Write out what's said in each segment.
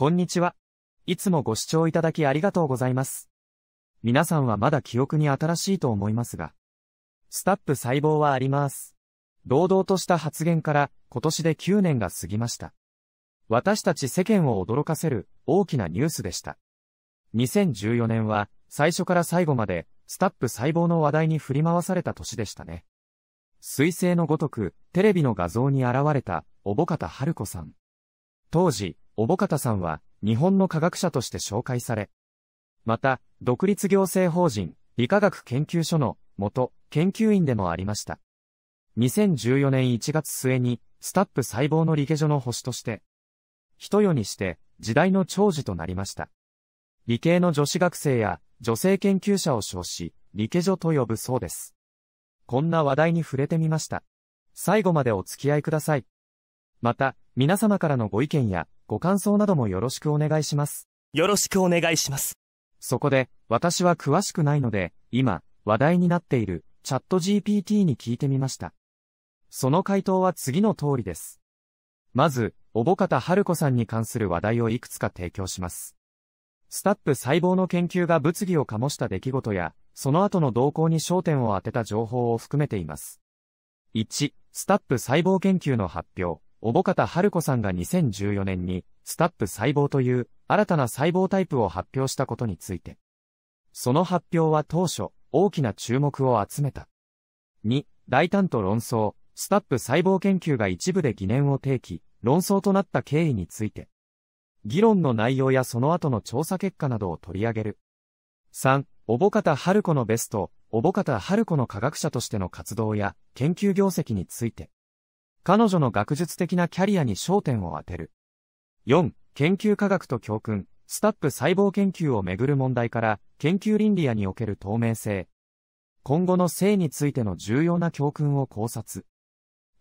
こんにちは。いつもご視聴いただきありがとうございます。皆さんはまだ記憶に新しいと思いますが、スタップ細胞はあります。堂々とした発言から今年で9年が過ぎました。私たち世間を驚かせる大きなニュースでした。2014年は最初から最後までスタップ細胞の話題に振り回された年でしたね。彗星のごとくテレビの画像に現れた小保方春子さん。当時、小保方さんは、日本の科学者として紹介され、また、独立行政法人、理化学研究所の元研究員でもありました。2014年1月末に、スタップ細胞の理化所の星として、一世にして時代の長寿となりました。理系の女子学生や女性研究者を称し、理ジョと呼ぶそうです。こんな話題に触れてみました。最後までお付き合いください。また、皆様からのご意見やご感想などもよろしくお願いします。よろしくお願いします。そこで、私は詳しくないので、今、話題になっている、チャット GPT に聞いてみました。その回答は次の通りです。まず、おぼかたはるこさんに関する話題をいくつか提供します。スタップ細胞の研究が物議を醸した出来事や、その後の動向に焦点を当てた情報を含めています。1、スタップ細胞研究の発表。小保方春はるこさんが2014年に、スタップ細胞という新たな細胞タイプを発表したことについて。その発表は当初、大きな注目を集めた。2、大胆と論争、スタップ細胞研究が一部で疑念を提起、論争となった経緯について。議論の内容やその後の調査結果などを取り上げる。3、おぼかたはるこのベスト、おぼかたはるこの科学者としての活動や研究業績について。彼女の学術的なキャリアに焦点を当てる。4、研究科学と教訓、スタップ細胞研究をめぐる問題から、研究倫理やにおける透明性。今後の性についての重要な教訓を考察。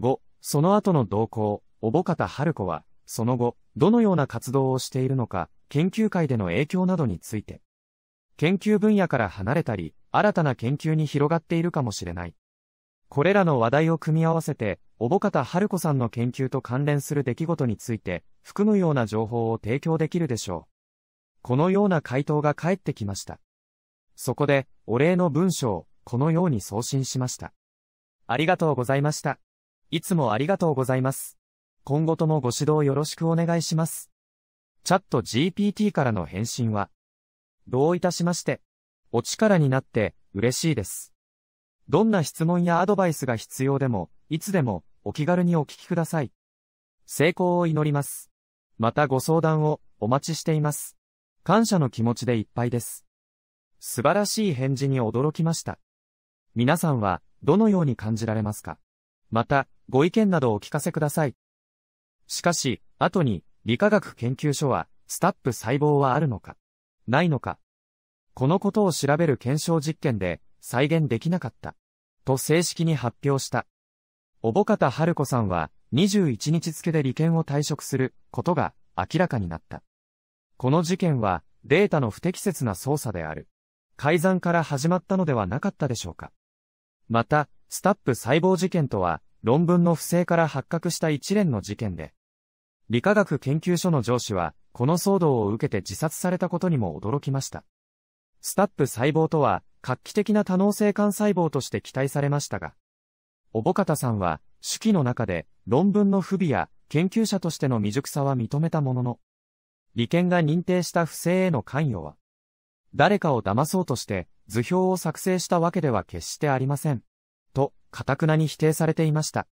5、その後の動向、小保方春子は、その後、どのような活動をしているのか、研究会での影響などについて。研究分野から離れたり、新たな研究に広がっているかもしれない。これらの話題を組み合わせて、小保方春子さんの研究と関連する出来事について、含むような情報を提供できるでしょう。このような回答が返ってきました。そこで、お礼の文章を、このように送信しました。ありがとうございました。いつもありがとうございます。今後ともご指導よろしくお願いします。チャット GPT からの返信は、どういたしまして、お力になって嬉しいです。どんな質問やアドバイスが必要でも、いつでもお気軽にお聞きください。成功を祈ります。またご相談をお待ちしています。感謝の気持ちでいっぱいです。素晴らしい返事に驚きました。皆さんはどのように感じられますかまた、ご意見などお聞かせください。しかし、後に理化学研究所はスタップ細胞はあるのかないのかこのことを調べる検証実験で再現できなかった。と正式に発表した。小保方春子さんは21日付で利権を退職することが明らかになった。この事件はデータの不適切な操作である。改ざんから始まったのではなかったでしょうか。また、スタップ細胞事件とは論文の不正から発覚した一連の事件で、理化学研究所の上司はこの騒動を受けて自殺されたことにも驚きました。スタップ細胞とは画期的な多能性幹細胞として期待されましたが、小保方さんは、手記の中で、論文の不備や研究者としての未熟さは認めたものの、利権が認定した不正への関与は、誰かを騙そうとして、図表を作成したわけでは決してありません。と、かたくなに否定されていました。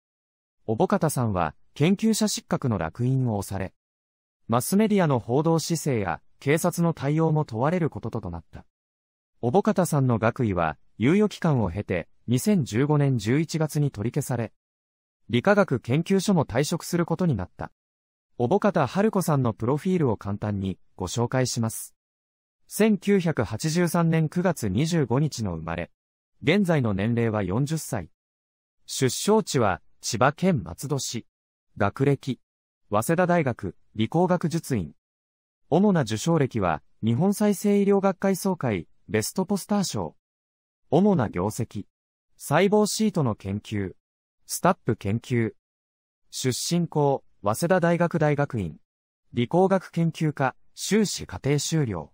小保方さんは、研究者失格の落印を押され、マスメディアの報道姿勢や警察の対応も問われることとなった。小保方さんの学位は、猶予期間を経て、2015年11月に取り消され、理化学研究所も退職することになった。小保方春子さんのプロフィールを簡単にご紹介します。1983年9月25日の生まれ、現在の年齢は40歳。出生地は千葉県松戸市。学歴、早稲田大学理工学術院。主な受賞歴は、日本再生医療学会総会、ベストポスター賞。主な業績。細胞シートの研究、スタップ研究、出身校、早稲田大学大学院、理工学研究科、修士課程修了。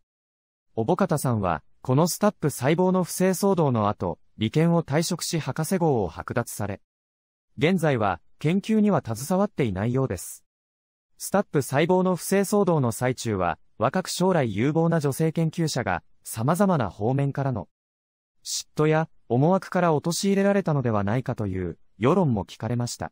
小保方さんは、このスタップ細胞の不正騒動の後、理研を退職し博士号を剥奪され、現在は研究には携わっていないようです。スタップ細胞の不正騒動の最中は、若く将来有望な女性研究者が、様々な方面からの嫉妬や思惑から陥れられたのではないかという世論も聞かれました。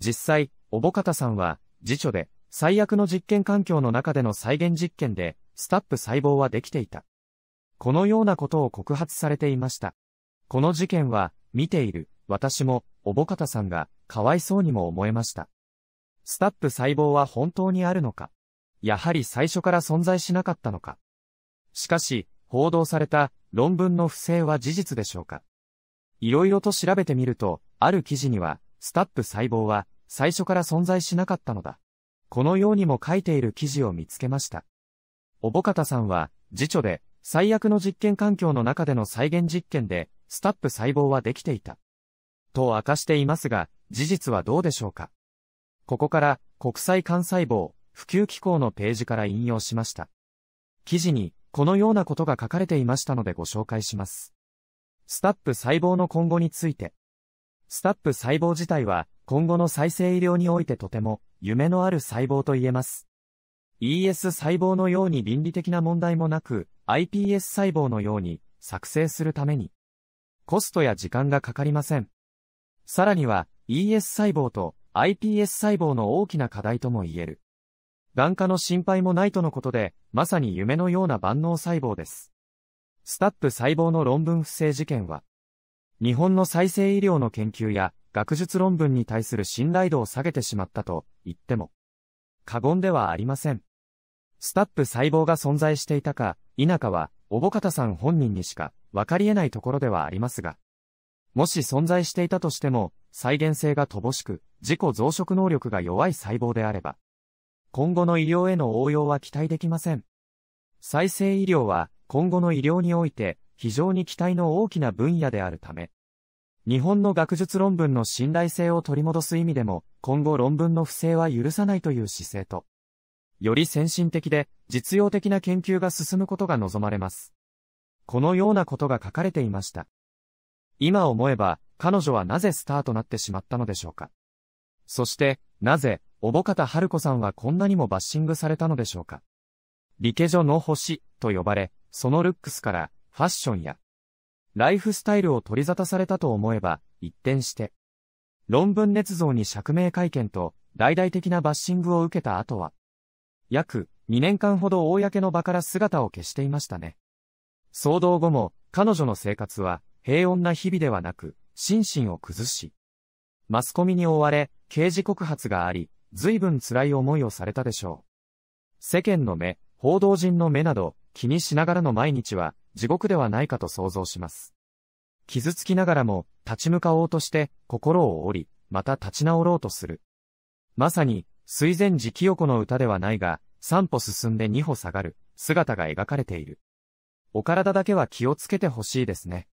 実際、小保方さんは、辞書で、最悪の実験環境の中での再現実験で、スタップ細胞はできていた。このようなことを告発されていました。この事件は、見ている、私も、小保方さんが、かわいそうにも思えました。スタップ細胞は本当にあるのかやはり最初から存在しなかったのかしかし、報道された論文の不正は事実でしょうかいろいろと調べてみると、ある記事には、スタップ細胞は最初から存在しなかったのだ。このようにも書いている記事を見つけました。おぼかたさんは、辞著で、最悪の実験環境の中での再現実験で、スタップ細胞はできていた。と明かしていますが、事実はどうでしょうかここから、国際幹細胞、普及機構のページから引用しました。記事に、このようなことが書かれていましたのでご紹介します。スタップ細胞の今後について。スタップ細胞自体は、今後の再生医療においてとても、夢のある細胞と言えます。ES 細胞のように倫理的な問題もなく、iPS 細胞のように、作成するために、コストや時間がかかりません。さらには、ES 細胞と iPS 細胞の大きな課題とも言える。眼科の心配もないとのことで、まさに夢のような万能細胞です。スタップ細胞の論文不正事件は、日本の再生医療の研究や学術論文に対する信頼度を下げてしまったと言っても、過言ではありません。スタップ細胞が存在していたか、否かは、小保方さん本人にしか分かり得ないところではありますが、もし存在していたとしても、再現性が乏しく、自己増殖能力が弱い細胞であれば、今後の医療への応用は期待できません。再生医療は今後の医療において非常に期待の大きな分野であるため、日本の学術論文の信頼性を取り戻す意味でも、今後論文の不正は許さないという姿勢と、より先進的で実用的な研究が進むことが望まれます。このようなことが書かれていました。今思えば、彼女はなぜスターとなってしまったのでしょうか。そして、なぜ、おぼかたはるこさんはこんなにもバッシングされたのでしょうか。リケジョの星と呼ばれ、そのルックスからファッションやライフスタイルを取り沙汰されたと思えば、一転して、論文捏造に釈明会見と大々的なバッシングを受けた後は、約2年間ほど公の場から姿を消していましたね。騒動後も彼女の生活は平穏な日々ではなく、心身を崩し、マスコミに追われ、刑事告発があり、随分辛い思いをされたでしょう。世間の目、報道陣の目など、気にしながらの毎日は、地獄ではないかと想像します。傷つきながらも、立ち向かおうとして、心を折り、また立ち直ろうとする。まさに、水前寺清子の歌ではないが、三歩進んで二歩下がる、姿が描かれている。お体だけは気をつけてほしいですね。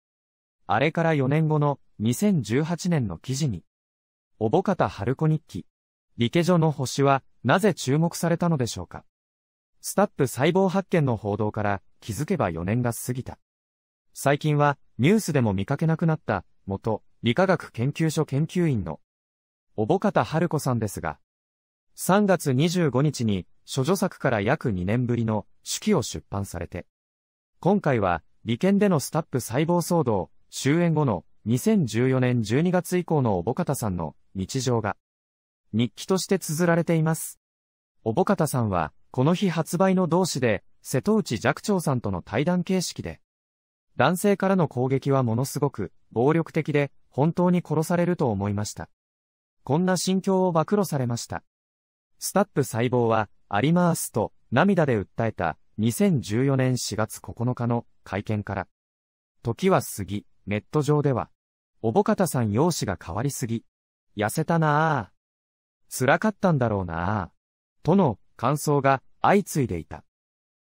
あれから4年後の2018年の記事に、おぼかた春子日記。リケジョの星はなぜ注目されたのでしょうかスタップ細胞発見の報道から気づけば4年が過ぎた。最近はニュースでも見かけなくなった元理化学研究所研究員の小保方春子さんですが、3月25日に諸女作から約2年ぶりの手記を出版されて、今回は理研でのスタップ細胞騒動終演後の2014年12月以降の小保方さんの日常が日記として綴られています。おぼかたさんは、この日発売の同誌で、瀬戸内寂聴さんとの対談形式で、男性からの攻撃はものすごく、暴力的で、本当に殺されると思いました。こんな心境を暴露されました。スタップ細胞は、ありますと、涙で訴えた、2014年4月9日の会見から。時は過ぎ、ネット上では、おぼかたさん容姿が変わりすぎ。痩せたなあ。辛かったんだろうなとの感想が相次いでいた。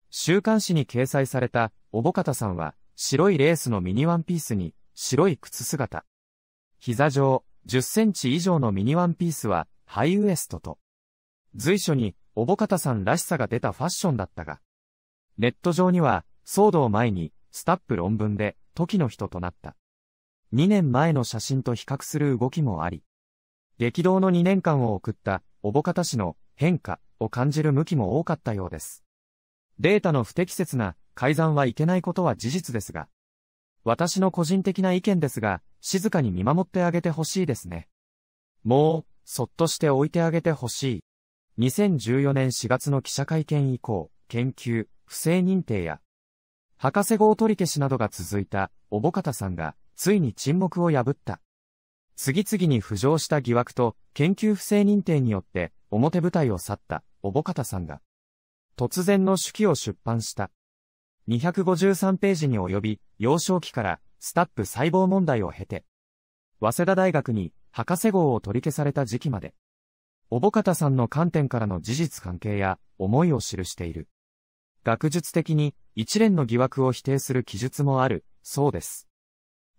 週刊誌に掲載された、おぼかたさんは、白いレースのミニワンピースに、白い靴姿。膝上、10センチ以上のミニワンピースは、ハイウエストと。随所に、おぼかたさんらしさが出たファッションだったが、ネット上には、騒動前に、スタップ論文で、時の人となった。2年前の写真と比較する動きもあり、激動の2年間を送ったか方氏の変化を感じる向きも多かったようです。データの不適切な改ざんはいけないことは事実ですが、私の個人的な意見ですが、静かに見守ってあげてほしいですね。もう、そっとして置いてあげてほしい。2014年4月の記者会見以降、研究、不正認定や、博士号取り消しなどが続いた、おぼかたさんが、ついに沈黙を破った。次々に浮上した疑惑と研究不正認定によって表舞台を去った小保方さんが突然の手記を出版した253ページに及び幼少期からスタップ細胞問題を経て早稲田大学に博士号を取り消された時期まで小保方さんの観点からの事実関係や思いを記している学術的に一連の疑惑を否定する記述もあるそうです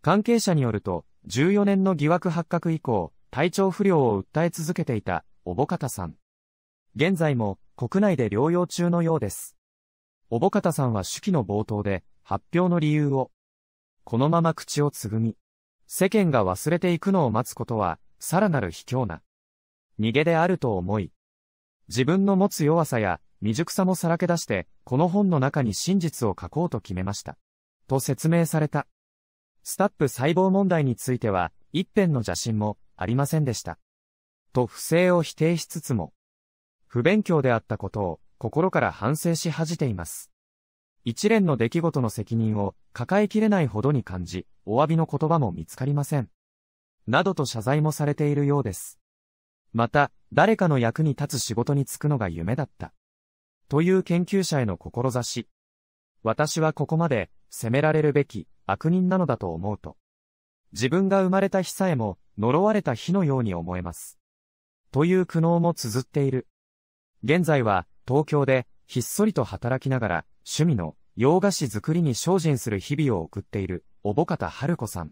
関係者によると14年の疑惑発覚以降、体調不良を訴え続けていた、おぼかたさん。現在も、国内で療養中のようです。おぼかたさんは手記の冒頭で、発表の理由を、このまま口をつぐみ、世間が忘れていくのを待つことは、さらなる卑怯な、逃げであると思い、自分の持つ弱さや未熟さもさらけ出して、この本の中に真実を書こうと決めました。と説明された。スタップ細胞問題については、一辺の邪心もありませんでした。と不正を否定しつつも、不勉強であったことを心から反省し恥じています。一連の出来事の責任を抱えきれないほどに感じ、お詫びの言葉も見つかりません。などと謝罪もされているようです。また、誰かの役に立つ仕事に就くのが夢だった。という研究者への志。私はここまで責められるべき悪人なのだと思うと、自分が生まれた日さえも呪われた日のように思えます。という苦悩も綴っている。現在は東京でひっそりと働きながら趣味の洋菓子作りに精進する日々を送っている小保方春子さん。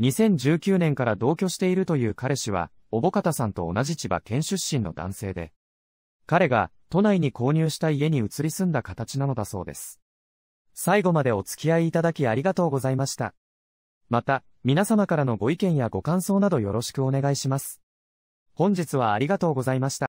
2019年から同居しているという彼氏は小保方さんと同じ千葉県出身の男性で、彼が都内に購入した家に移り住んだ形なのだそうです。最後までお付き合いいただきありがとうございました。また、皆様からのご意見やご感想などよろしくお願いします。本日はありがとうございました。